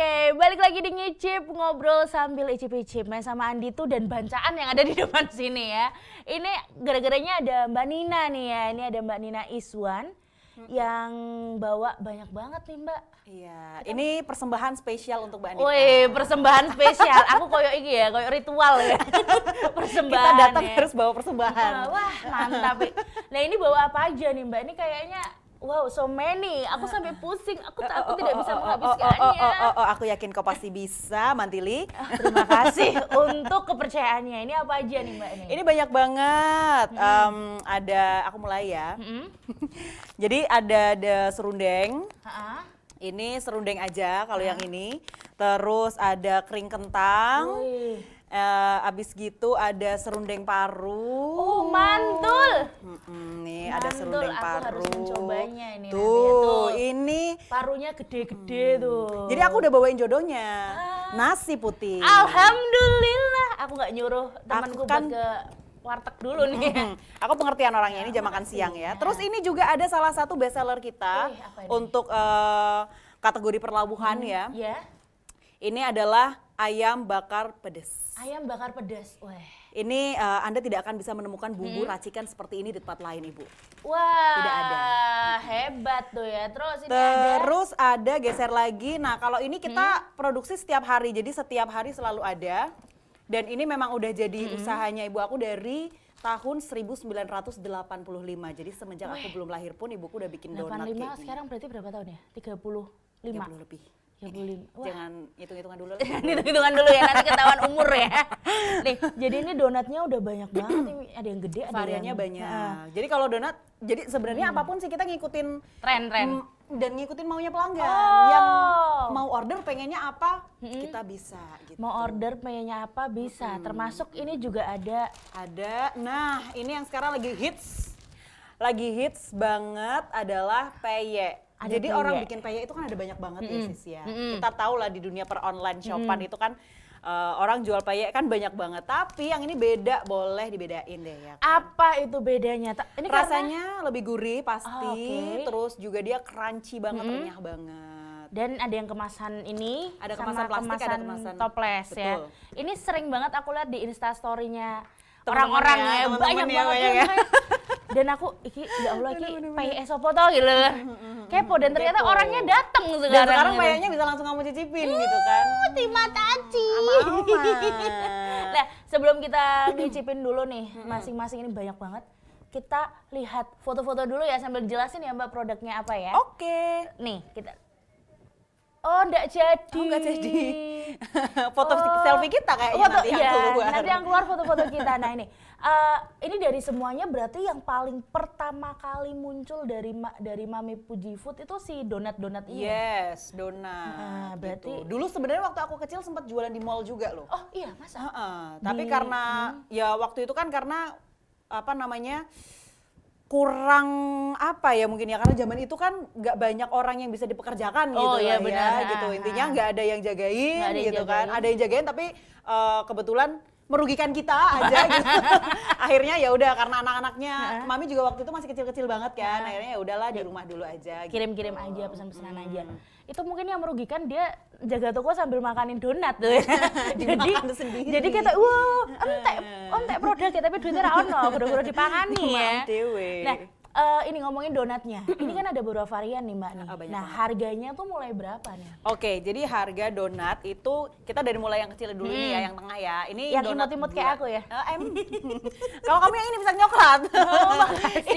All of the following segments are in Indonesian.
okay, balik lagi di ngicip ngobrol sambil icip-icip main sama Andi tuh dan bancaan yang ada di depan sini ya. Ini gara-garanya ada Mbak Nina nih ya. Ini ada Mbak Nina Iswan yang bawa banyak banget nih Mbak. Iya, ini persembahan spesial untuk Mbak Nina. Woi, persembahan spesial. Aku koyo iki ya, koyo ritual ya. persembahan. Kita datang ya. harus bawa persembahan. Wah, mantap. nah, ini bawa apa aja nih Mbak? Ini kayaknya wow so many aku ah, sampai ah. pusing aku uh, aku oh, tidak oh, bisa oh, menghabiskannya oh, oh, oh, oh, aku yakin kau pasti bisa Mantili terima kasih untuk kepercayaannya ini apa aja nih mbak ini ini banyak banget hmm. um, ada aku mulai ya hmm. jadi ada ada serundeng uh-huh. Ini serundeng aja kalau yang ini. Terus ada kering kentang. Wih Uh, abis gitu ada serundeng paru. Oh mantul. Mm -mm, nih mantul, ada serundeng aku paru. harus mencobanya ini. Ya, tuh, tuh. ini. Parunya gede-gede hmm. tuh. Jadi aku udah bawain jodohnya. Ah. Nasi putih. Alhamdulillah. Aku nggak nyuruh temanku kan, ke warteg dulu nih. Hmm. Aku pengertian orangnya ini jam makan siang ya. Terus ini juga ada salah satu bestseller kita eh, untuk uh, kategori perlabuhan hmm, ya. Yeah. Ini adalah ayam bakar pedas. Ayam bakar pedas, weh. Ini uh, Anda tidak akan bisa menemukan bumbu hmm. racikan seperti ini di tempat lain, Ibu. Wah, tidak ada. Hebat tuh ya. Terus ini Terus ada. ada geser lagi. Nah, kalau ini kita hmm. produksi setiap hari. Jadi setiap hari selalu ada. Dan ini memang udah jadi hmm. usahanya Ibu aku dari tahun 1985. Jadi semenjak Weh. aku belum lahir pun ibuku udah bikin donat 85 sekarang berarti berapa tahun ya? 35. 30 lebih. Ya boleh. Jangan hitung-hitungan dulu. hitung-hitungan dulu ya, nanti ketahuan umur ya. Nih, jadi ini donatnya udah banyak banget nih. Ada yang gede, ada variannya yang... banyak. Nah. Jadi kalau donat, jadi sebenarnya hmm. apapun sih kita ngikutin tren-tren dan ngikutin maunya pelanggan. Oh. Yang mau order pengennya apa, hmm. kita bisa gitu. Mau order pengennya apa bisa. Hmm. Termasuk ini juga ada ada. Nah, ini yang sekarang lagi hits. Lagi hits banget adalah peyek ada jadi peye. orang iya. bikin peye itu kan ada banyak banget mm -hmm. ya sis ya mm -hmm. kita tahu lah di dunia per online shopan mm -hmm. itu kan uh, orang jual peyek kan banyak banget tapi yang ini beda boleh dibedain deh ya kan? apa itu bedanya ini rasanya karena... lebih gurih pasti oh, ah, okay. terus juga dia crunchy banget mm -hmm. renyah banget dan ada yang kemasan ini ada kemasan sama plastik kemasan ada kemasan toples ya ini sering banget aku lihat di instastorynya orang-orang ya, ya temen banyak banget ya, ya. Gitu. dan aku iki ya Allah iki PIS opo to gitu kepo dan ternyata orangnya dateng sekarang dan sekarang payahnya gitu. bisa langsung kamu cicipin gitu iya, kan terima kasih nah sebelum kita cicipin dulu nih masing-masing ini banyak banget kita lihat foto-foto dulu ya sambil jelasin ya Mbak produknya apa ya. Oke. Okay. Nih, kita Oh, enggak jadi. Oh, enggak jadi. foto oh, selfie kita kayaknya oh, foto, nanti yang ya, keluar. Nanti yang keluar foto-foto kita. Nah, ini uh, ini dari semuanya berarti yang paling pertama kali muncul dari ma dari Mami Puji Food itu si donat-donat ini. Ya? Yes, donat. Nah, gitu. berarti gitu. dulu sebenarnya waktu aku kecil sempat jualan di mall juga loh. Oh, iya, masa? Uh -uh. Tapi di, karena hmm. ya waktu itu kan karena apa namanya? kurang apa ya mungkin ya karena zaman itu kan nggak banyak orang yang bisa dipekerjakan oh, gitu iya, ya, benar. ya gitu ah, intinya ah. nggak ada yang jagain ada yang gitu kan. jagain. kan ada yang jagain tapi uh, kebetulan merugikan kita aja gitu. akhirnya ya udah karena anak-anaknya nah. mami juga waktu itu masih kecil-kecil banget kan. Nah. Akhirnya ya udahlah di iya. rumah dulu aja. Gitu. Kirim-kirim gitu. aja pesan-pesanan hmm. aja. Itu mungkin yang merugikan dia jaga toko sambil makanin donat tuh. Ya. jadi sendiri. jadi kita wow, entek entek produk ya tapi duitnya rawon loh udah udah dipangani iya, ya. Nah, Uh, ini ngomongin donatnya. ini kan ada beberapa varian nih Mbak nih. Oh, nah, banget. harganya tuh mulai berapa nih? Oke, jadi harga donat itu kita dari mulai yang kecil dulu hmm. nih ya, mm. yang tengah ya. Ini yang imut-imut kayak aku ya. Uh, em. Kalau kamu yang ini bisa nyoklat. Oh,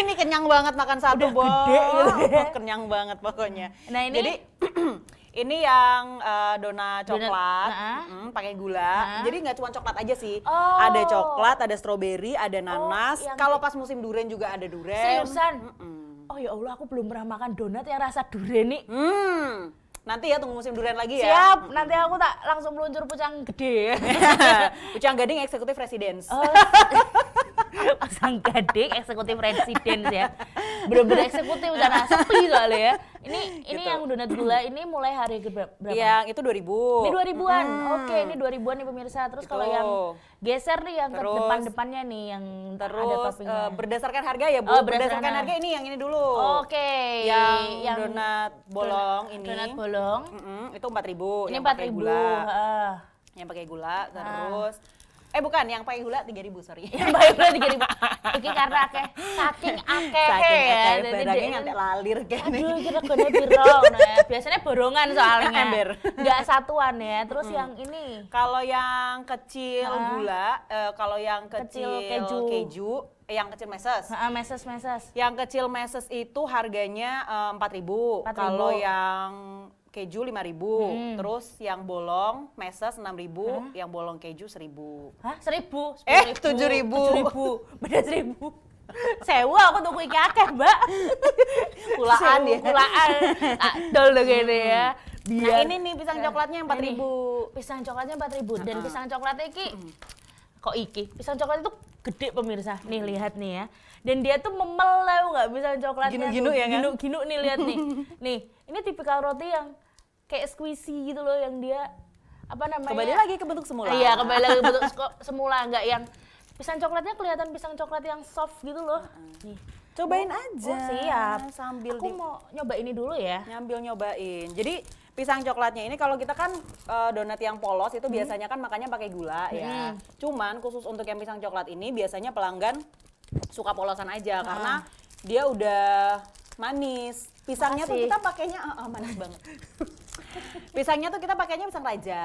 ini kenyang banget makan satu, Udah Bo. gitu. Oh, kenyang banget pokoknya. Nah, ini Jadi eh, ini yang uh, eh, donat coklat, mm, pakai gula. Jadi nggak cuma coklat aja sih. Oh. Ada coklat, ada stroberi, ada oh, nanas. Oh, Kalau pas musim durian juga ada durian. Seriusan? Mm -mm. Oh ya Allah, aku belum pernah makan donat yang rasa durian nih. Hmm. Nanti ya tunggu musim durian lagi ya. Siap, nanti aku tak langsung meluncur pucang gede. pucang gading eksekutif residence. Oh, pucang gading eksekutif residence ya bener-bener eksekutif karena sepi kali ya. Ini ini gitu. yang donat gula ini mulai hari berapa? Yang itu 2000. Ini 2000-an. Hmm. Oke, ini 2000-an nih pemirsa. Terus gitu. kalau yang geser nih yang terus, ke depan-depannya nih yang terus ada Uh, eh, berdasarkan harga ya, Bu. Oh, berdasarkan, berdasarkan harga ini yang ini dulu. Oke. Okay. Yang, yang donat bolong ini. Donat bolong. Mm -hmm, itu 4000. Ini empat ribu. Gula. Uh. Yang pakai gula ah. terus Eh bukan, yang paling gula 3000, sorry. yang paling gula 3000. Iki karena ake saking akeh saking ake ya, barangnya nganti lalir kene. Aduh, kira gede nah. Biasanya borongan soalnya. Ember. Enggak satuan ya. Terus hmm. yang ini. Kalau yang kecil ha? gula, uh, kalau yang kecil, kecil keju, keju yang kecil meses. Uh, meses meses. Yang kecil meses itu harganya eh, empat uh, ribu. Kalau yang keju 5000 hmm. terus yang bolong meses 6000 hmm. yang bolong keju 1000 Hah? 1000? 10 eh 7000 7000 beda 1000 Sewa aku tuh kue kakek, Mbak. kulaan ya. Kulaan. Dol dong gini ya. Biar. Nah ini nih pisang ya. coklatnya yang 4000. pisang coklatnya 4000 uh dan pisang coklat iki kok iki? Pisang coklat itu gede pemirsa. Nih lihat nih ya. Dan dia tuh memel nggak pisang coklatnya. Ginu-ginu ya kan? Ginu-ginu nih lihat nih. nih, ini tipikal roti yang kayak squishy gitu loh yang dia apa namanya kembali lagi ke bentuk semula iya kembali lagi ke bentuk semula enggak yang pisang coklatnya kelihatan pisang coklat yang soft gitu loh nih cobain oh, aja oh, siap sambil aku di... mau nyoba ini dulu ya nyambil nyobain jadi pisang coklatnya ini kalau kita kan uh, donat yang polos itu hmm. biasanya kan makannya pakai gula ya. hmm. ya cuman khusus untuk yang pisang coklat ini biasanya pelanggan suka polosan aja hmm. karena dia udah manis pisangnya Makasih. tuh kita pakainya uh, uh, manis banget pisangnya tuh kita pakainya pisang raja.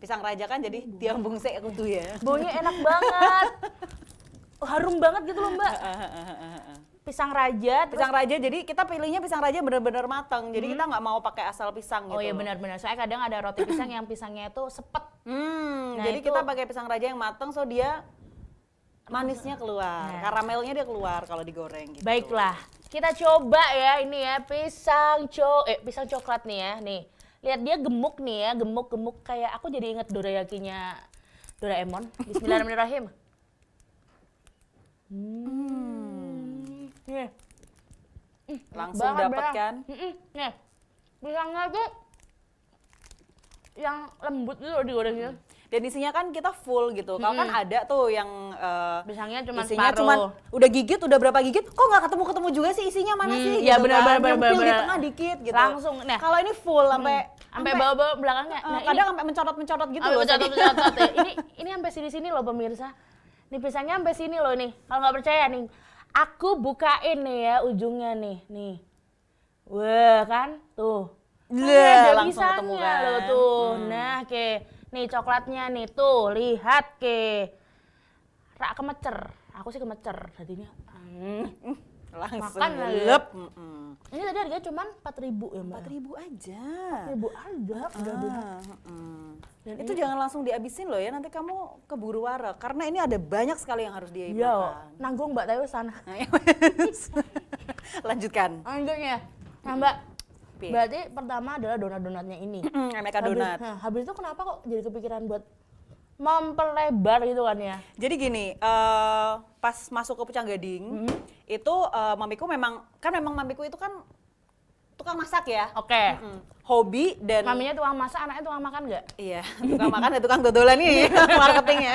Pisang raja kan jadi tiang bungsek aku tuh ya. Baunya enak banget. Harum banget gitu loh mbak. Pisang raja. Terus... Pisang raja jadi kita pilihnya pisang raja bener-bener matang. Jadi kita mm-hmm. nggak mau pakai asal pisang oh, gitu. Oh iya benar-benar. Saya kadang ada roti pisang yang pisangnya itu sepet. Hmm, nah, jadi itu... kita pakai pisang raja yang matang so dia manisnya keluar, nah. karamelnya dia keluar kalau digoreng gitu. Baiklah, kita coba ya ini ya pisang co eh pisang coklat nih ya nih. Lihat dia gemuk nih ya, gemuk-gemuk kayak aku jadi inget dorayakinya Doraemon. Bismillahirrahmanirrahim. Hmm. Hmm. Iya. hmm Langsung dapat kan? Nih. Hmm, iya. Pisangnya tuh yang lembut gitu digorengnya. Hmm dan isinya kan kita full gitu. Kalau hmm. kan ada tuh yang uh, eh, cuma isinya cuma udah gigit, udah berapa gigit, kok nggak ketemu-ketemu juga sih isinya mana hmm, sih? Iya gitu kan. benar benar benar benar. di tengah dikit gitu. Langsung. Nah, kalau ini full sampai hmm. sampai bawa-bawa belakangnya. Eh, nah, uh, kadang sampai mencorot mencorot gitu loh. mencorot mencorot ya. Ini ini sampai sini-sini loh pemirsa. ini pisangnya sampai sini loh nih. Kalau nggak percaya nih, aku bukain nih ya ujungnya nih, nih. Wah, kan? Tuh. Kan ada langsung ketemu kan. Loh, tuh. Hmm. Nah, okay. Nih coklatnya nih tuh lihat ke. Rak kemecer. Aku sih kemecer jadinya Hmm. Langsung Makan lelep. Ya. Ini tadi harganya cuma ribu ya, Mbak. ribu aja. ribu aja ah, udah beli. Mm. Dan itu ini, jangan langsung dihabisin loh ya, nanti kamu keburu wara karena ini ada banyak sekali yang harus dia Iya, nanggung Mbak Tayo sana. Lanjutkan. Lanjutnya. Nah, Mbak, Berarti pertama adalah donat-donatnya ini. mereka habis, donat. Nah, habis itu kenapa kok jadi kepikiran buat memperlebar gitu kan ya? Jadi gini, uh, pas masuk ke Pucang Gading, hmm itu uh, mamiku memang kan memang mamiku itu kan tukang masak ya. Oke. Okay. Mm -hmm. Hobi dan maminya tukang masak, anaknya tukang makan nggak? Iya, tukang makan dan tukang dodolan nih marketingnya.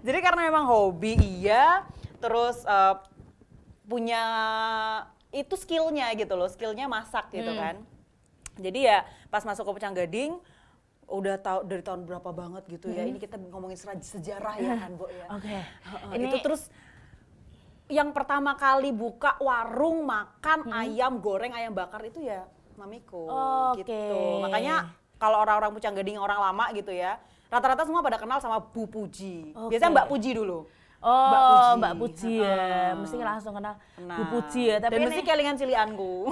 Jadi karena memang hobi iya, terus uh, punya itu skillnya gitu loh, skillnya masak gitu hmm. kan. Jadi ya pas masuk ke Pucang Gading udah tahu dari tahun berapa banget gitu ya. Hmm. Ini kita ngomongin sejarah ya kan, Bu ya. Oke. Okay. Ini... Itu terus yang pertama kali buka warung makan hmm. ayam goreng ayam bakar itu ya mamiku oh, gitu. Okay. Makanya kalau orang-orang Pucang Gading orang lama gitu ya, rata-rata semua pada kenal sama Bu Puji. Okay. Biasanya Mbak Puji dulu. Oh, Mbak Puji, Mbak Puji ya. mesti langsung kenal nah. Bu Puji ya. Tapi Dan mesti kelingan cilianku.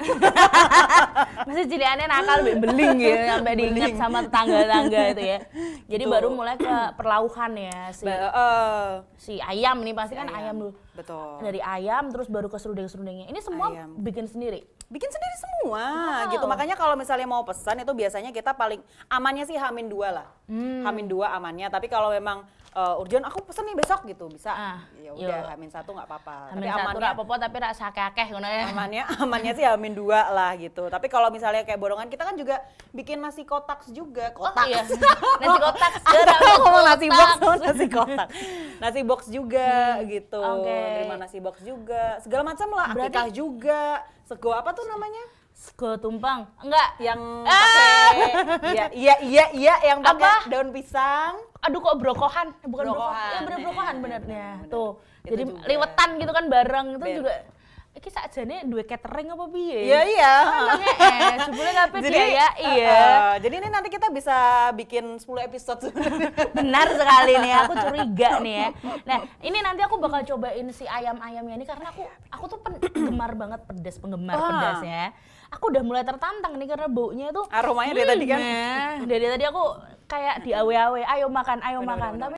mesti ciliannya nakal beling ya, sampai diingat sama tetangga-tetangga itu ya. Jadi Tuh. baru mulai ke perlauhan ya si, ba uh, si ayam nih pasti kan si kan ayam. ayam dulu Betul. Dari ayam terus baru ke serundeng-serundengnya. Ini semua ayam. bikin sendiri. Bikin sendiri semua wow. gitu. Makanya kalau misalnya mau pesan itu biasanya kita paling amannya sih hamin dua lah. Hmm. Hamin dua amannya. Tapi kalau memang uh, urgent aku pesen nih besok gitu bisa ah, ya udah hamin satu nggak apa-apa tapi satu amannya apa-apa tapi rasa kakeh ngono ya amannya amannya sih hamin dua lah gitu tapi kalau misalnya kayak borongan kita kan juga bikin nasi kotak juga oh, kotak oh, iya. nasi kotak ngomong nasi box nasi kotak nasi box juga gitu. hmm, gitu okay menerima nasi box juga, segala macam lah, Berarti, akikah juga, sego apa tuh namanya? Sego tumpang, enggak yang hmm, ah! pakai, iya iya iya ya, yang pakai daun pisang. Aduh kok brokohan, eh, bukan brokohan, brokohan. ya bener brokohan iya, benernya, tuh. Itu Jadi juga. liwetan gitu kan bareng itu, itu juga Iki sakjane dua catering apa piye? Iya iya. Heeh, dia ya iya. Uh, jadi ini nanti kita bisa bikin 10 episode. Benar sekali nih, aku curiga nih ya. Nah, ini nanti aku bakal cobain si ayam-ayamnya ini karena aku aku tuh penggemar banget pedas, penggemar ah. pedasnya. Aku udah mulai tertantang nih karena baunya tuh aromanya dari tadi kan. Nah. dari tadi aku kayak di awe-awe, ayo makan, ayo bener, makan. Bener, Tapi